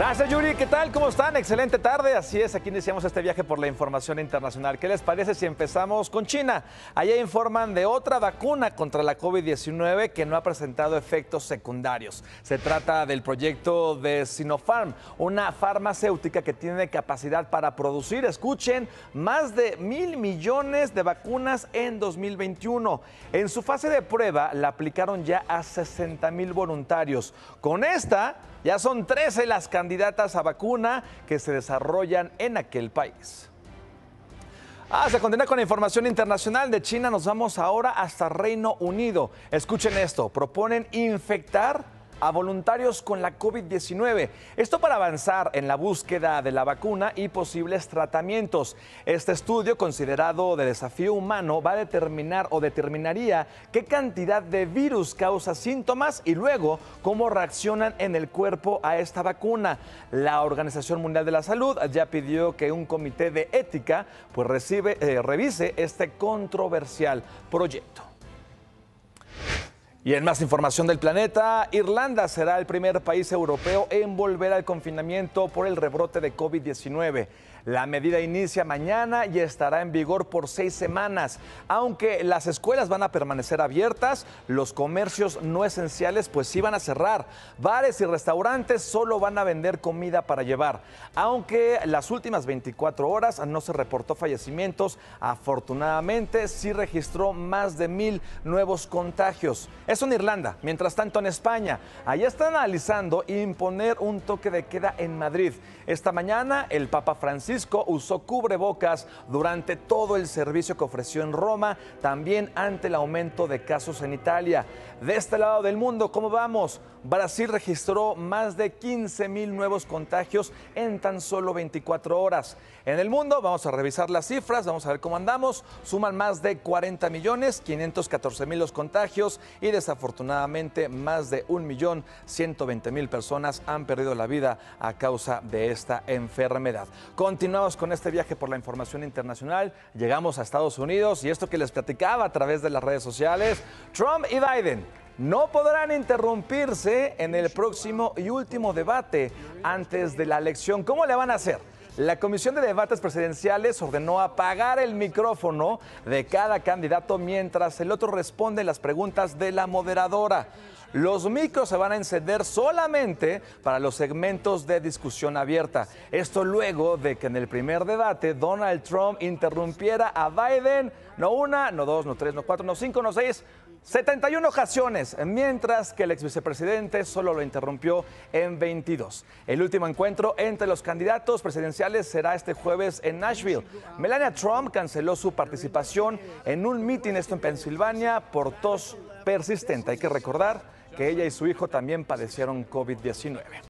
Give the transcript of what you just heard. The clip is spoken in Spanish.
Gracias, Yuri. ¿Qué tal? ¿Cómo están? Excelente tarde. Así es, aquí iniciamos este viaje por la información internacional. ¿Qué les parece si empezamos con China? Allá informan de otra vacuna contra la COVID-19 que no ha presentado efectos secundarios. Se trata del proyecto de Sinopharm, una farmacéutica que tiene capacidad para producir, escuchen, más de mil millones de vacunas en 2021. En su fase de prueba la aplicaron ya a 60 mil voluntarios. Con esta ya son 13 las cantidades candidatas a vacuna que se desarrollan en aquel país. Ah, se continúa con la información internacional de China. Nos vamos ahora hasta Reino Unido. Escuchen esto. Proponen infectar a voluntarios con la COVID-19. Esto para avanzar en la búsqueda de la vacuna y posibles tratamientos. Este estudio, considerado de desafío humano, va a determinar o determinaría qué cantidad de virus causa síntomas y luego cómo reaccionan en el cuerpo a esta vacuna. La Organización Mundial de la Salud ya pidió que un comité de ética pues recibe, eh, revise este controversial proyecto. Y en más información del planeta, Irlanda será el primer país europeo en volver al confinamiento por el rebrote de COVID-19. La medida inicia mañana y estará en vigor por seis semanas. Aunque las escuelas van a permanecer abiertas, los comercios no esenciales pues sí van a cerrar. Bares y restaurantes solo van a vender comida para llevar. Aunque las últimas 24 horas no se reportó fallecimientos, afortunadamente sí registró más de mil nuevos contagios. Eso en Irlanda. Mientras tanto, en España, allá están analizando imponer un toque de queda en Madrid. Esta mañana, el Papa Francisco usó cubrebocas durante todo el servicio que ofreció en Roma, también ante el aumento de casos en Italia. De este lado del mundo, ¿cómo vamos? Brasil registró más de 15 mil nuevos contagios en tan solo 24 horas. En el mundo, vamos a revisar las cifras, vamos a ver cómo andamos. Suman más de 40 millones, 514 mil los contagios y de Desafortunadamente, más de 1.120.000 personas han perdido la vida a causa de esta enfermedad. Continuamos con este viaje por la información internacional. Llegamos a Estados Unidos y esto que les platicaba a través de las redes sociales, Trump y Biden no podrán interrumpirse en el próximo y último debate antes de la elección. ¿Cómo le van a hacer? La Comisión de Debates Presidenciales ordenó apagar el micrófono de cada candidato mientras el otro responde las preguntas de la moderadora. Los micros se van a encender solamente para los segmentos de discusión abierta. Esto luego de que en el primer debate Donald Trump interrumpiera a Biden no una, no dos, no tres, no cuatro, no cinco, no seis, 71 ocasiones, mientras que el exvicepresidente solo lo interrumpió en 22. El último encuentro entre los candidatos presidenciales será este jueves en Nashville. Melania Trump canceló su participación en un mitin esto en Pensilvania por tos persistente. Hay que recordar que ella y su hijo también padecieron COVID-19.